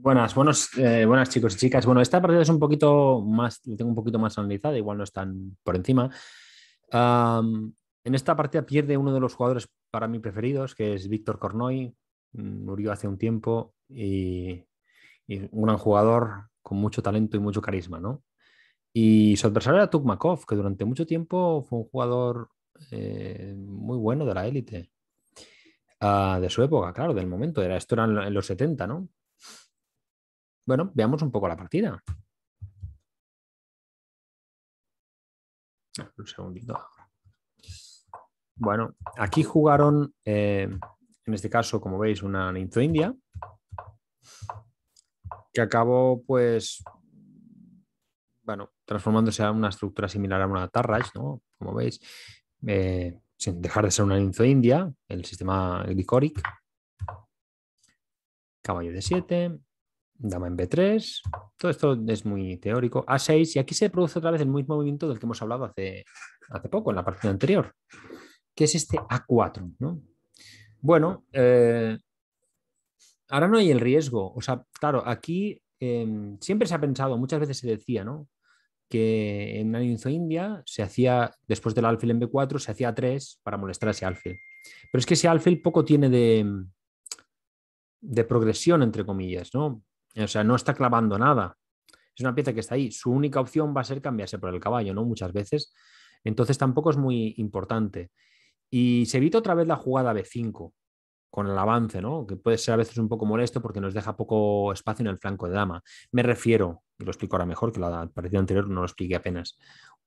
Buenas, buenos, eh, buenas chicos y chicas. Bueno, esta partida es un poquito más, tengo un poquito más analizada, igual no están por encima. en esta partida pierde uno de los jugadores para mí preferidos, que es Víctor Cornoy. Mm, murió hace un tiempo y, un gran jugador con mucho talento y mucho carisma, ¿no? Y su adversario era Tukmakov, que durante mucho tiempo fue un jugador eh, muy bueno de la élite. Ah, de su época, claro, del momento. Era, esto era en los 70, ¿no? Bueno, veamos un poco la partida. Ah, un segundito. Bueno, aquí jugaron, eh, en este caso, como veis, una ninzo India, que acabó, pues, bueno, transformándose a una estructura similar a una Tarrage, ¿no? Como veis, eh, sin dejar de ser una Ninzo India, el sistema glicoric. Caballo de 7 dama en B3, todo esto es muy teórico, A6, y aquí se produce otra vez el mismo movimiento del que hemos hablado hace, hace poco, en la partida anterior, que es este A4. ¿no? Bueno, eh, ahora no hay el riesgo, o sea, claro, aquí em, siempre se ha pensado, muchas veces se decía, ¿no? que en Aninzo India se hacía, después del alfil en B4, se hacía A3 para molestar a ese alfil. Pero es que ese alfil poco tiene de, de progresión, entre comillas, ¿no? O sea, no está clavando nada. Es una pieza que está ahí. Su única opción va a ser cambiarse por el caballo, ¿no? Muchas veces. Entonces tampoco es muy importante. Y se evita otra vez la jugada B5 con el avance, ¿no? Que puede ser a veces un poco molesto porque nos deja poco espacio en el flanco de dama. Me refiero, y lo explico ahora mejor, que la partida anterior no lo expliqué apenas,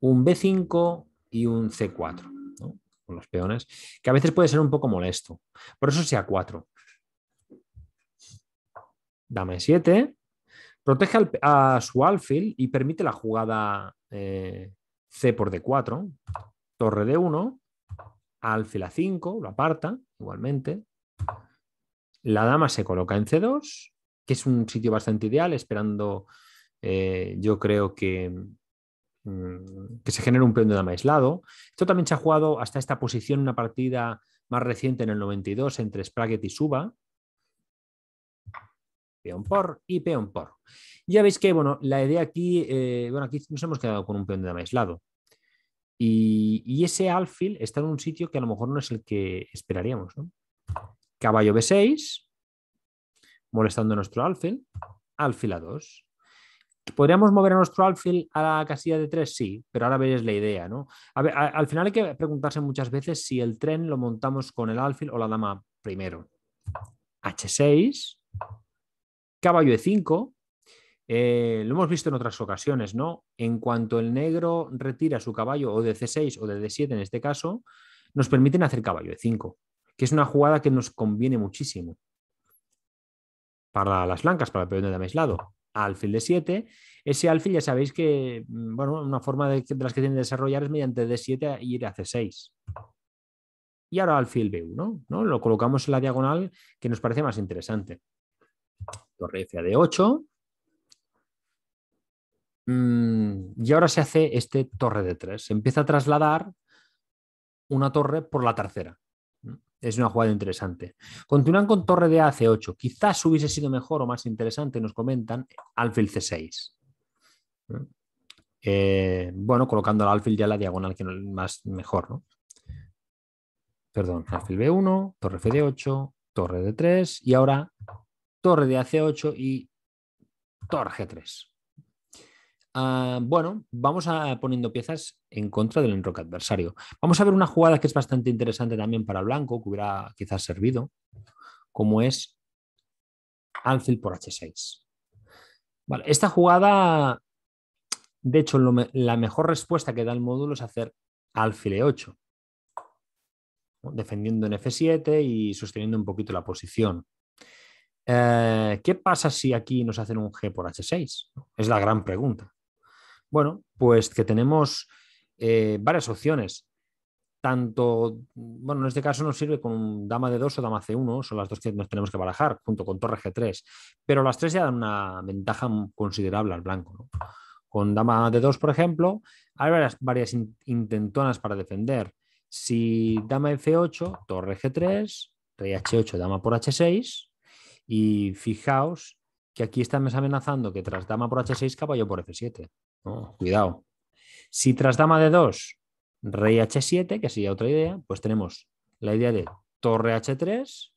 un B5 y un C4, ¿no? Con los peones, que a veces puede ser un poco molesto. Por eso sea 4 dama E7, protege a su alfil y permite la jugada eh, C por D4, torre D1, alfil A5, lo aparta igualmente. La dama se coloca en C2, que es un sitio bastante ideal, esperando, eh, yo creo que, mm, que se genere un peón de dama aislado. Esto también se ha jugado hasta esta posición, en una partida más reciente en el 92 entre Sprague y Suba, peón por y peón por. Ya veis que, bueno, la idea aquí, eh, bueno, aquí nos hemos quedado con un peón de dama aislado. Y, ese alfil está en un sitio que a lo mejor no es el que esperaríamos. ¿no? Caballo B6, molestando nuestro alfil, alfil A2. ¿Podríamos mover a nuestro alfil a la casilla de 3? Sí, pero ahora veréis la idea. ¿no? al final hay que preguntarse muchas veces si el tren lo montamos con el alfil o la dama primero. H6, Caballo de 5, eh, lo hemos visto en otras ocasiones, ¿no? En cuanto el negro retira su caballo o de C6 o de D7 en este caso, nos permiten hacer caballo de 5, que es una jugada que nos conviene muchísimo. Para las blancas, para el peón de dama aislado, alfil de 7. Ese alfil ya sabéis que, mm, bueno, una forma de, las que tienen de desarrollar es mediante D7 e ir a C6. Y ahora alfil B1, ¿no? Lo colocamos en la diagonal que nos parece más interesante torre f de 8. Mm, y ahora se hace este torre de 3. Se empieza a trasladar una torre por la tercera. Es una jugada interesante. Continúan con torre de a c8. Quizás hubiese sido mejor o más interesante, nos comentan, alfil c6. Eh, bueno, colocando al alfil ya la diagonal que es más mejor, ¿no? Perdón, alfil b1, torre f de 8, torre de 3 y ahora torre de h 8 y torre G3. Ah, bueno, vamos a poniendo piezas en contra del enroque adversario. Vamos a ver una jugada que es bastante interesante también para blanco, que hubiera quizás servido, como es alfil por H6. esta jugada, de hecho, la mejor respuesta que da el módulo es hacer alfil E8, defendiendo en F7 y sosteniendo un poquito la posición. Eh, ¿Qué pasa si aquí nos hacen un G por H6? Es la gran pregunta. Bueno, pues que tenemos eh, varias opciones. Tanto, bueno, en este caso nos sirve con dama de 2 o dama C1, son las dos que nos tenemos que barajar, junto con torre G3, pero las tres ya dan una ventaja considerable al blanco. Con dama de 2, por ejemplo, hay varias, intentonas para defender. Si dama F8, torre G3, rey H8, dama por H6, y fijaos que aquí están amenazando que tras dama por h6, caballo por f7. cuidado. Si tras dama de 2, rey h7, que sería otra idea, pues tenemos la idea de torre h3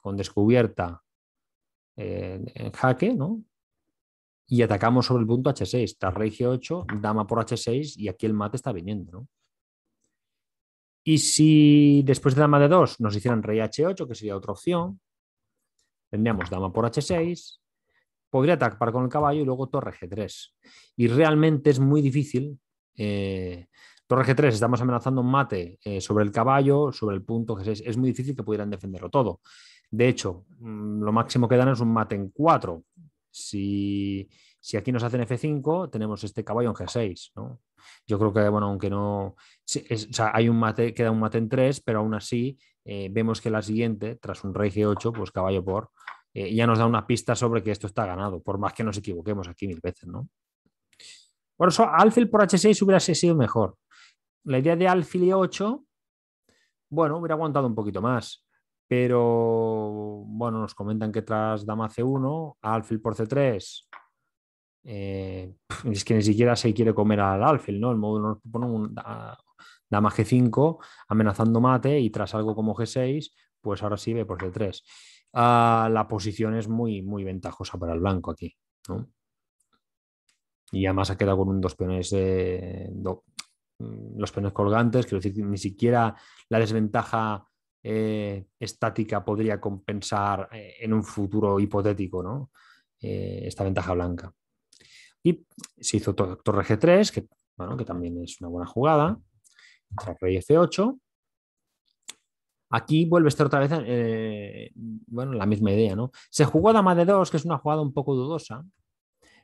con descubierta eh, en jaque, ¿no? Y atacamos sobre el punto h6, tras rey g8, dama por h6 y aquí el mate está viniendo, ¿no? Y si después de dama de 2 nos hicieran rey h8, que sería otra opción, Tendríamos dama por h6, podría atacar con el caballo y luego torre g3. Y realmente es muy difícil. Eh, torre g3, estamos amenazando un mate eh, sobre el caballo, sobre el punto g6. Es muy difícil que pudieran defenderlo todo. De hecho, mm, lo máximo que dan es un mate en 4. Si, aquí nos hacen F5, tenemos este caballo en G6. Yo creo que, bueno, aunque no. o sea, hay un mate, queda un mate en 3, pero aún así eh, vemos que la siguiente, tras un rey G8, pues caballo por, eh, ya nos da una pista sobre que esto está ganado, por más que nos equivoquemos aquí mil veces, ¿no? Por eso, alfil por H6 hubiera sido mejor. La idea de alfil E8, bueno, hubiera aguantado un poquito más, pero bueno, nos comentan que tras dama C1, alfil por C3, eh, es que ni siquiera se quiere comer al alfil, ¿no? El módulo nos propone un, dama G5, amenazando mate y tras algo como G6, pues ahora sí ve por G3. Ah, la posición es muy, muy ventajosa para el blanco aquí. Y además ha quedado con un dos peones de, mm, los peones colgantes, quiero decir, ni siquiera la desventaja eh, estática podría compensar eh, en un futuro hipotético eh, esta ventaja blanca. Y se hizo torre G3, que, que también es una buena jugada rey f 8 Aquí vuelve a estar otra vez, eh, bueno, la misma idea, ¿no? Se jugó dama de 2, que es una jugada un poco dudosa,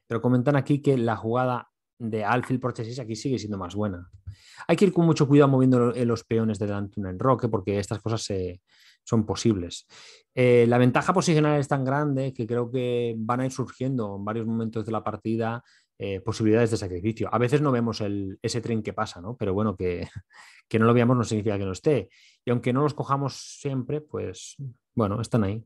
pero comentan aquí que la jugada de alfil por aquí sigue siendo más buena. Hay que ir con mucho cuidado moviendo los peones delante de un enroque porque estas cosas son posibles. Eh, la ventaja posicional es tan grande que creo que van a ir surgiendo en varios momentos de la partida eh, posibilidades de sacrificio. A veces no vemos el, ese tren que pasa, ¿no? Pero bueno, que, no lo veamos no significa que no esté. Y aunque no los cojamos siempre, pues bueno, están ahí.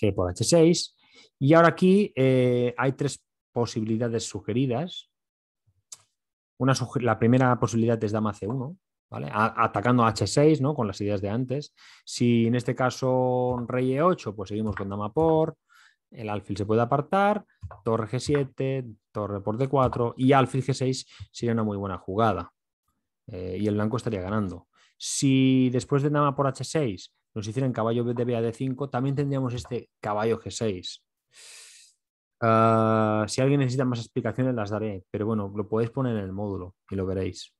G por H6. Y ahora aquí eh, hay tres posibilidades sugeridas. Una la primera posibilidad es dama C1, ¿vale? atacando a H6, ¿no? Con las ideas de antes. Si en este caso rey E8, pues seguimos con dama por el alfil se puede apartar, torre G7, torre por D4 y alfil G6 sería una muy buena jugada. Eh, y el blanco estaría ganando. Si después de nada por H6 nos hicieran caballo de D5, también tendríamos este caballo G6. Ah, si alguien necesita más explicaciones, las daré, pero bueno, lo podéis poner en el módulo y lo veréis.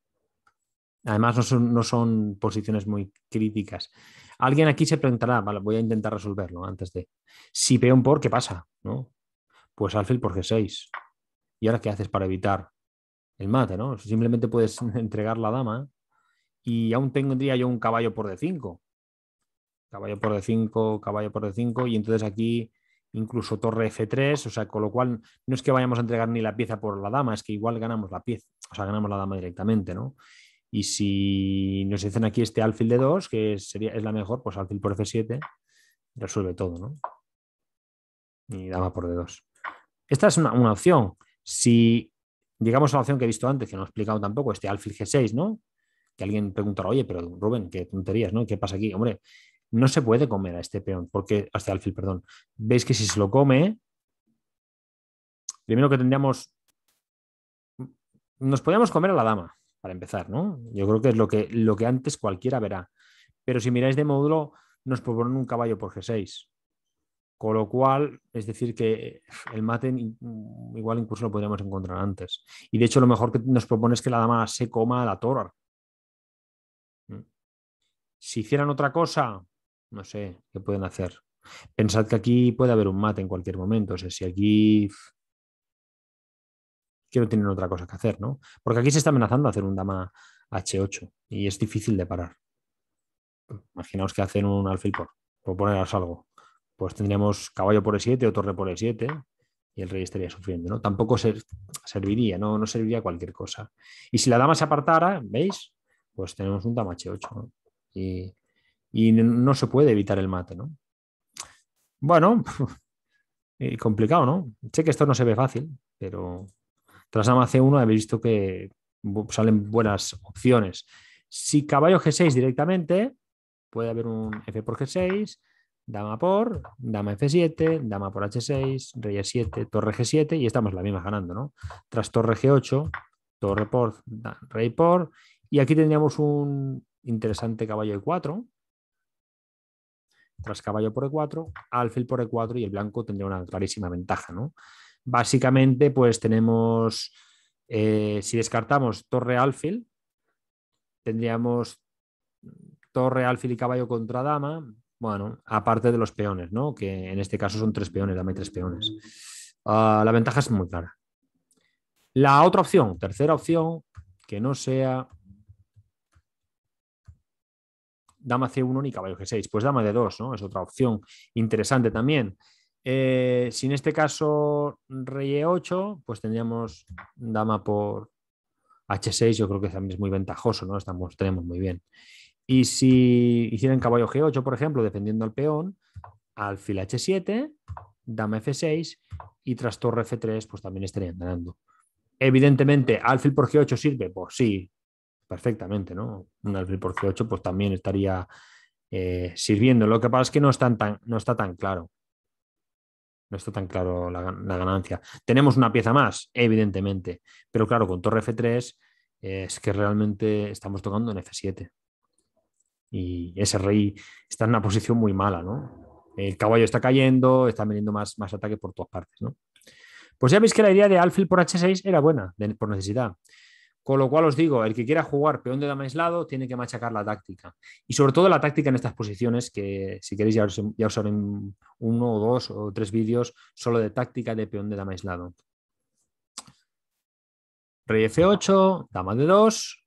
Además, no son, posiciones muy críticas. Alguien aquí se preguntará, voy a intentar resolverlo antes de. Si peón por, ¿qué pasa? ¿No? Pues alfil por G6. ¿Y ahora qué haces para evitar el mate? ¿no? Simplemente puedes entregar la dama y aún tendría yo un caballo por D5. Caballo por D5, caballo por D5. Y entonces aquí incluso torre F3. O sea, con lo cual no es que vayamos a entregar ni la pieza por la dama, es que igual ganamos la pieza. O sea, ganamos la dama directamente, ¿no? Y si nos dicen aquí este alfil de 2, que sería, es la mejor, pues alfil por F7 resuelve todo, ¿no? Y dama por D2. Esta es una, opción. Si llegamos a la opción que he visto antes, que no he explicado tampoco, este alfil G6, ¿no? Que alguien preguntará, oye, pero Rubén, qué tonterías, ¿no? ¿Qué pasa aquí? Hombre, no se puede comer a este peón, porque, a este alfil, perdón. Veis que si se lo come, primero que tendríamos, nos podríamos comer a la dama para empezar, ¿no? Yo creo que es lo que, lo que antes cualquiera verá. Pero si miráis de módulo, nos proponen un caballo por G6. Con lo cual, es decir, que el mate mm, igual incluso lo podríamos encontrar antes. Y de hecho, lo mejor que nos propone es que la dama se coma a la torre. Mm. Si hicieran otra cosa, no sé qué pueden hacer. Pensad que aquí puede haber un mate en cualquier momento. O sea, si aquí que no tienen otra cosa que hacer, ¿no? Porque aquí se está amenazando hacer un dama H8 y es difícil de parar. Imaginaos que hacen un alfil por, por poneros algo. Pues tendríamos caballo por el 7 o torre por el 7 y el rey estaría sufriendo, ¿no? Tampoco serviría, ¿no? No serviría cualquier cosa. Y si la dama se apartara, ¿veis? Pues tenemos un dama H8, Y, y no se puede evitar el mate, ¿no? Bueno, eh, complicado, ¿no? Sé que esto no se ve fácil, pero tras dama C1 habéis visto que salen buenas opciones. Si caballo G6 directamente, puede haber un F por G6, dama por, dama F7, dama por H6, rey a 7 torre G7 y estamos la misma ganando, ¿no? Tras torre G8, torre por, rey por y aquí tendríamos un interesante caballo E4. Tras caballo por E4, alfil por E4 y el blanco tendría una clarísima ventaja, ¿no? Básicamente, pues tenemos, eh, si descartamos Torre Alfil, tendríamos Torre Alfil y Caballo contra Dama, bueno, aparte de los peones, ¿no? Que en este caso son tres peones, dama y tres peones. Ah, la ventaja es muy clara. La otra opción, tercera opción, que no sea dama C1 ni caballo G6, pues dama de 2 ¿no? Es otra opción interesante también. Eh, si en este caso rey 8 e pues tendríamos dama por h6, yo creo que también es muy ventajoso, ¿no? Estamos, tenemos muy bien. Y si hicieran caballo g8, por ejemplo, defendiendo al peón, alfil h7, dama f6 y tras torre f3, pues también estarían ganando. Evidentemente, alfil por g8 sirve, pues sí, perfectamente, ¿no? Un alfil por g8 pues también estaría eh, sirviendo. Lo que pasa es que no está tan claro. No está tan claro la, ganancia. Tenemos una pieza más, evidentemente, pero claro, con torre F3 eh, es que realmente estamos tocando en F7. Y ese rey está en una posición muy mala, ¿no? El caballo está cayendo, está viniendo más, más ataque por todas partes, ¿no? Pues ya veis que la idea de alfil por H6 era buena, por necesidad. Con lo cual os digo, el que quiera jugar peón de dama aislado tiene que machacar la táctica. Y sobre todo la táctica en estas posiciones, que si queréis ya os, haré uno o dos o tres vídeos solo de táctica de peón de dama aislado. Rey F8, dama de 2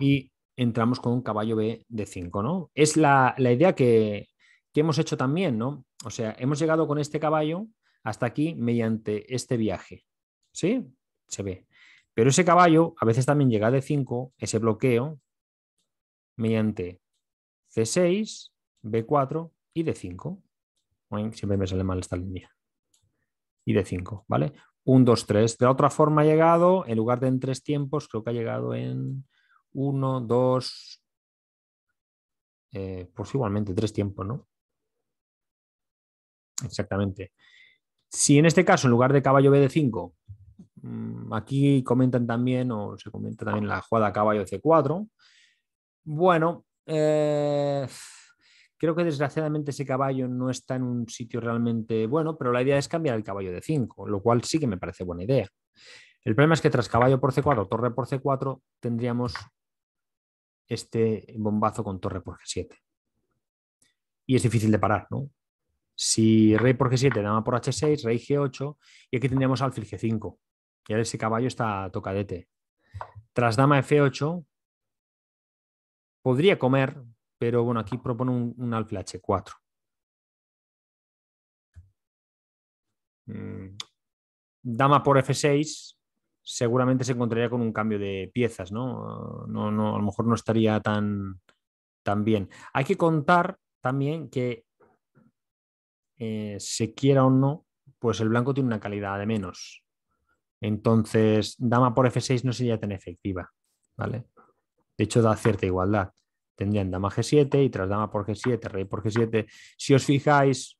y entramos con un caballo B de 5, ¿no? Es la, idea que, que hemos hecho también, ¿no? O sea, hemos llegado con este caballo hasta aquí mediante este viaje, ¿sí? Se ve. Pero ese caballo a veces también llega de 5, ese bloqueo, mediante C6, B4 y D5. siempre me sale mal esta línea. Y D5, ¿vale? 1, 2, 3. De otra forma ha llegado, en lugar de en tres tiempos, creo que ha llegado en 1, 2, eh, pues igualmente tres tiempos, ¿no? Exactamente. Si en este caso, en lugar de caballo B de 5, Mm, aquí comentan también, o se comenta también la jugada caballo C4. Bueno, eh, creo que desgraciadamente ese caballo no está en un sitio realmente bueno, pero la idea es cambiar el caballo de 5, lo cual sí que me parece buena idea. El problema es que tras caballo por C4, torre por C4, tendríamos este bombazo con torre por G7. Y es difícil de parar, ¿no? Si rey por G7, dama por H6, rey G8, y aquí tendríamos alfil G5. Y ahora ese caballo está tocadete. Tras dama F8, podría comer, pero bueno, aquí propone un, un H4. Mm. Dama por F6, seguramente se encontraría con un cambio de piezas, ¿no? no, a lo mejor no estaría tan, tan bien. Hay que contar también que eh, se quiera o no, pues el blanco tiene una calidad de menos. Entonces, dama por F6 no sería tan efectiva, ¿vale? De hecho, da cierta igualdad. Tendrían dama G7 y tras dama por G7, rey por G7. Si os fijáis,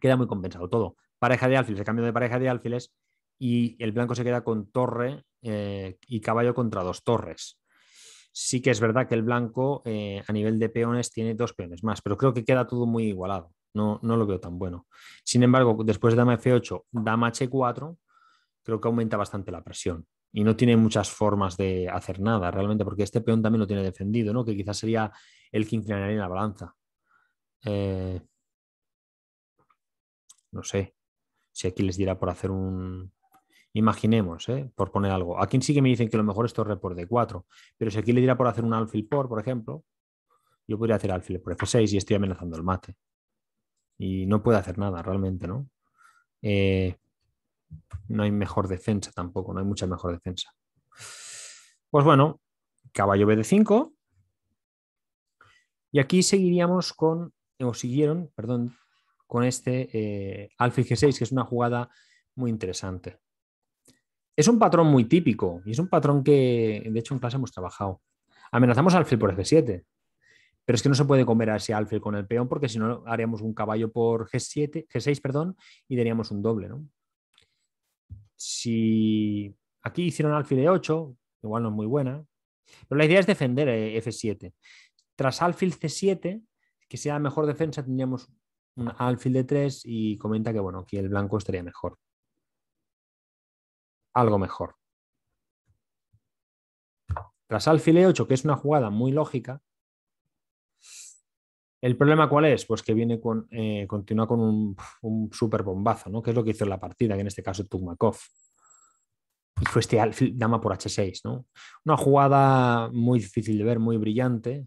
queda muy compensado todo. Pareja de alfiles, el cambio de pareja de alfiles y el blanco se queda con torre eh, y caballo contra dos torres. Sí que es verdad que el blanco eh, a nivel de peones tiene dos peones más, pero creo que queda todo muy igualado. No, no lo veo tan bueno. Sin embargo, después de dama F8, dama H4, creo que aumenta bastante la presión. Y no tiene muchas formas de hacer nada realmente, porque este peón también lo tiene defendido, ¿no? Que quizás sería el que inclinaría en la balanza. Eh, no sé si aquí les diera por hacer un. Imaginemos, ¿eh? por poner algo. Aquí sí que me dicen que lo mejor es torre por D4, pero si aquí le diera por hacer un alfil por, por ejemplo, yo podría hacer alfil por F6 y estoy amenazando el mate. Y no puede hacer nada realmente, ¿no? Eh, no hay mejor defensa tampoco, no hay mucha mejor defensa. Pues bueno, caballo bd 5. Y aquí seguiríamos con, o siguieron, perdón, con este eh, G6, que es una jugada muy interesante. Es un patrón muy típico y es un patrón que, de hecho, en clase hemos trabajado. Amenazamos alfil por F7, pero es que no se puede comer a ese alfil con el peón porque si no haríamos un caballo por G7, G6 perdón, y daríamos un doble. ¿no? si aquí hicieron alfil E8, igual no es muy buena, pero la idea es defender eh, F7. Tras alfil C7, que sea mejor defensa, tendríamos un alfil de 3 y comenta que bueno, aquí el blanco estaría mejor. Algo mejor. Tras alfil E8, que es una jugada muy lógica, ¿El problema cuál es? Pues que viene con, eh, continúa con un, super bombazo, ¿no? Que es lo que hizo en la partida, que en este caso Tukmakov. Pues fue este dama por H6, ¿no? Una jugada muy difícil de ver, muy brillante,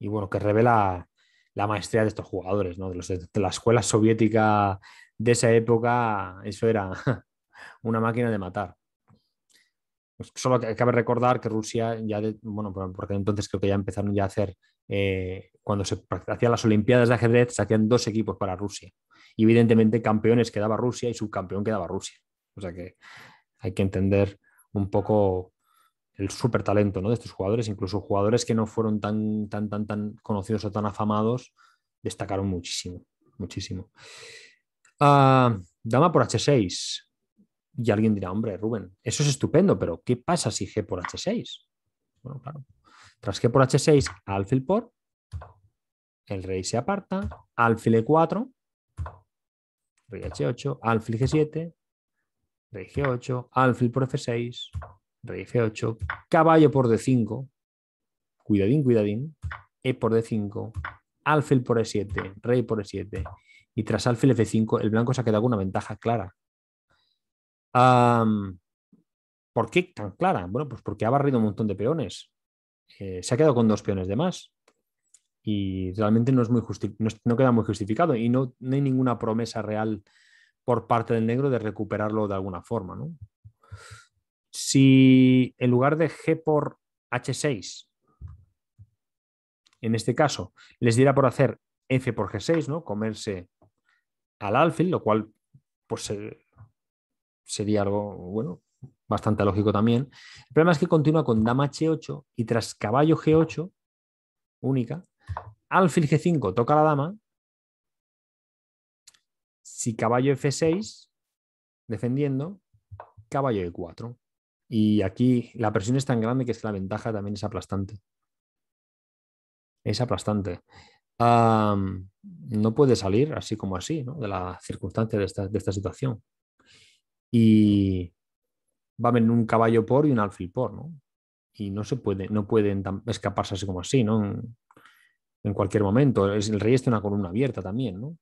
y bueno, que revela la maestría de estos jugadores, ¿no? De, los, de la escuela soviética de esa época, eso era una máquina de matar. Pues solo cabe recordar que Rusia ya, bueno, porque entonces creo que ya empezaron ya a hacer, eh, cuando se hacían las Olimpiadas de ajedrez, se hacían dos equipos para Rusia. Y evidentemente campeones quedaba Rusia y subcampeón quedaba Rusia. O sea que hay que entender un poco el súper talento ¿no? de estos jugadores, incluso jugadores que no fueron tan, tan, tan, tan conocidos o tan afamados, destacaron muchísimo, muchísimo. Ah, dama por H6. Y alguien dirá, hombre, Rubén, eso es estupendo, pero ¿qué pasa si G por H6? Bueno, claro. Tras G por H6, alfil por, el rey se aparta, alfil E4, rey H8, alfil G7, rey G8, alfil por F6, rey G8, caballo por D5, cuidadín, cuidadín, E por D5, alfil por E7, rey por E7, y tras alfil F5 el blanco se ha quedado con una ventaja clara, ¿Por qué tan clara? Bueno, pues porque ha barrido un montón de peones. Eh, se ha quedado con dos peones de más. Y realmente no, es muy no, queda muy justificado y no, no, hay ninguna promesa real por parte del negro de recuperarlo de alguna forma. Si en lugar de G por H6, en este caso, les diera por hacer F por G6, ¿no? comerse al alfil, lo cual pues, se eh, sería algo, bueno, bastante lógico también. El problema es que continúa con dama H8 y tras caballo G8, única, alfil G5 toca la dama. Si caballo F6, defendiendo, caballo E4. Y aquí la presión es tan grande que es la ventaja también es aplastante. Es aplastante. no puede salir así como así, ¿no? De la circunstancia de esta situación y va a venir un caballo por y un alfil por, ¿no? Y no se puede, no pueden escaparse así como así, ¿no? En, cualquier momento. el rey está en una columna abierta también, ¿no?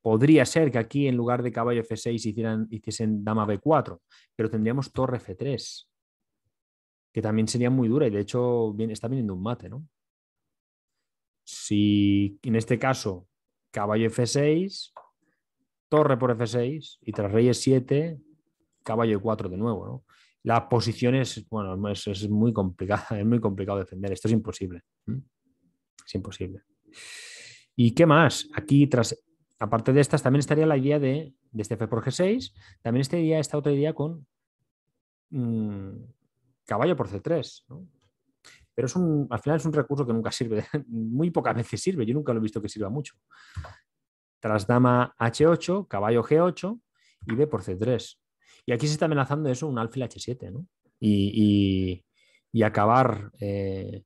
Podría ser que aquí en lugar de caballo F6 hicieran, hiciesen dama B4, pero tendríamos torre F3, que también sería muy dura y de hecho bien, está viniendo un mate, ¿no? Si en este caso caballo F6, torre por F6 y tras reyes 7, caballo 4 de nuevo, la posición bueno, es, muy complicada, es muy complicado defender, esto es imposible. Es imposible. ¿Y qué más? Aquí, tras, aparte de estas, también estaría la idea de, de este F por G6, también estaría esta otra idea con mm, caballo por C3, Pero al final es un recurso que nunca sirve, muy pocas veces sirve, yo nunca lo he visto que sirva mucho tras dama H8, caballo G8 y B por C3. Y aquí se está amenazando eso, un alfil H7, ¿no? Y, acabar eh,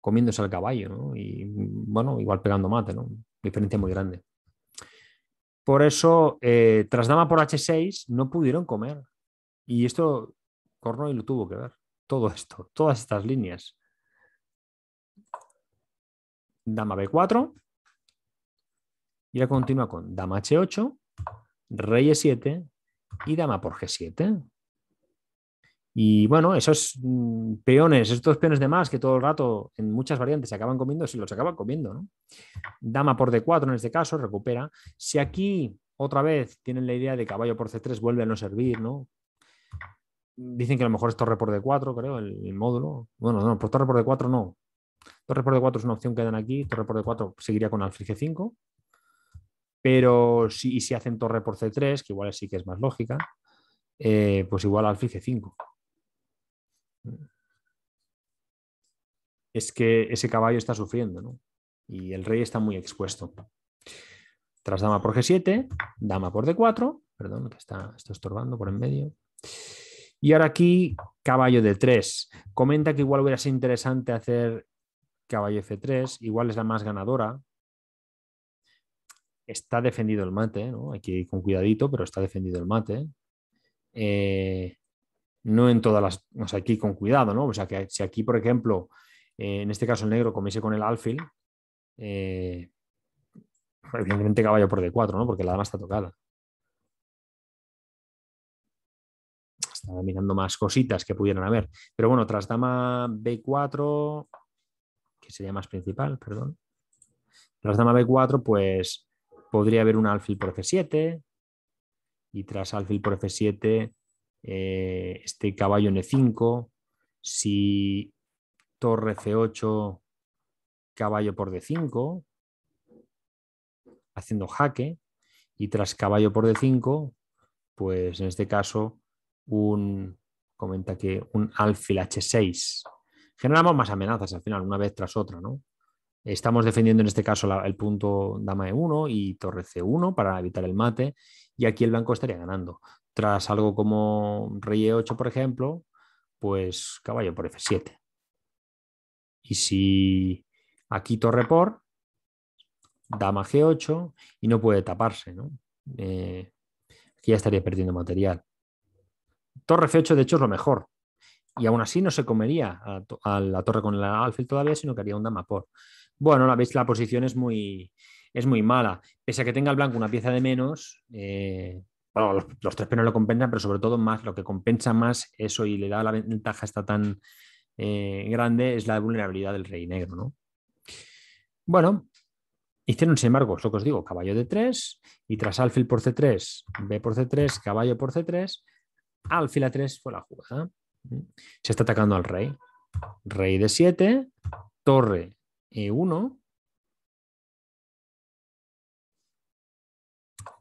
comiéndose al caballo, ¿no? Y bueno, igual pegando mate, ¿no? Diferencia muy grande. Por eso, eh, tras dama por H6, no pudieron comer. Y esto Cornoy lo tuvo que ver. Todo esto, todas estas líneas. Dama B4, y ahora continúa con dama h8, rey e7 y dama por g7. Y bueno, esos mm, peones, estos peones de más que todo el rato en muchas variantes se acaban comiendo, se los acaban comiendo, ¿no? Dama por D4 en este caso, recupera. Si aquí otra vez tienen la idea de caballo por C3 vuelve a no servir, ¿no? Dicen que a lo mejor es torre por D4, creo, el, el módulo. Bueno, no, por pues torre por D4 no. Torre por D4 es una opción que dan aquí, torre por D4 seguiría con alfil G5. Pero si, hacen torre por C3, que igual sí que es más lógica, eh, pues igual alfil c 5 Es que ese caballo está sufriendo, ¿no? Y el rey está muy expuesto. Tras dama por G7, dama por D4, perdón, que está, estorbando por en medio. Y ahora aquí, caballo de 3. Comenta que igual hubiera sido interesante hacer caballo F3, igual es la más ganadora, está defendido el mate, ¿no? Hay que ir con cuidadito, pero está defendido el mate. Eh, no en todas las, o sea, aquí con cuidado, ¿no? O sea, que si aquí, por ejemplo, eh, en este caso el negro comiese con el alfil, eh, evidentemente caballo por d4, ¿no? Porque la dama está tocada. Estaba mirando más cositas que pudieran haber. Pero bueno, tras dama b4, que sería más principal, perdón. Tras dama b4, pues podría haber un alfil por F7 y tras alfil por F7 eh, este caballo en E5. Si torre C8, caballo por D5, haciendo jaque. Y tras caballo por D5, pues en este caso un, comenta que un alfil H6. Generamos más amenazas al final, una vez tras otra, ¿no? Estamos defendiendo en este caso el punto dama E1 y torre C1 para evitar el mate y aquí el blanco estaría ganando. Tras algo como rey E8, por ejemplo, pues caballo por F7. Y si aquí torre por, dama G8 y no puede taparse, ¿no? Eh, aquí ya estaría perdiendo material. Torre F8 de hecho es lo mejor, y aún así no se comería a, la torre con el alfil todavía, sino que haría un dama por bueno, la, la posición es muy, es muy mala. Pese a que tenga el blanco una pieza de menos, eh, los, tres penos lo compensan, pero sobre todo más, lo que compensa más eso y le da la ventaja está tan eh, grande es la vulnerabilidad del rey negro, Bueno, hicieron sin embargo, lo que os digo, caballo de 3 y tras alfil por c3, b por c3, caballo por c3, alfil a 3 fue la jugada. Se está atacando al rey. Rey de 7, torre e1,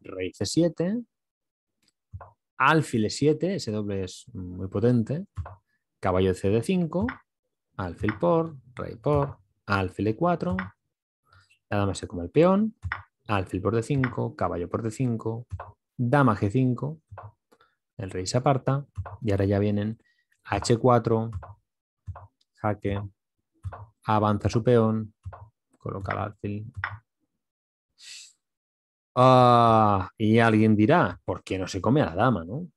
rey c 7, alfil E7, ese doble es muy potente, caballo CD5, alfil por, rey por, alfil E4, la dama se come el peón, alfil por D5, caballo por D5, dama G5, el rey se aparta y ahora ya vienen H4, jaque, avanza su peón, coloca el alfil. Ah, y alguien dirá, ¿por qué no se come a la dama? ¿no?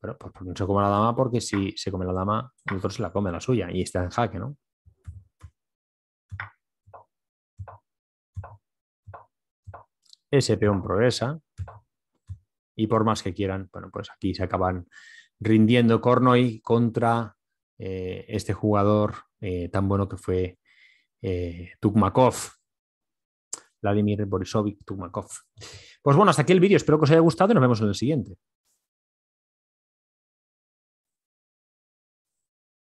Bueno, pues no se come a la dama porque si se come a la dama, el otro se la come a la suya y está en jaque, ¿no? Ese peón progresa y por más que quieran, bueno, pues aquí se acaban rindiendo Cornoy contra eh, este jugador eh, tan bueno que fue eh, Tukmakov, Vladimir borisovic Tukmakov. Pues bueno, hasta aquí el vídeo, espero que os haya gustado y nos vemos en el siguiente.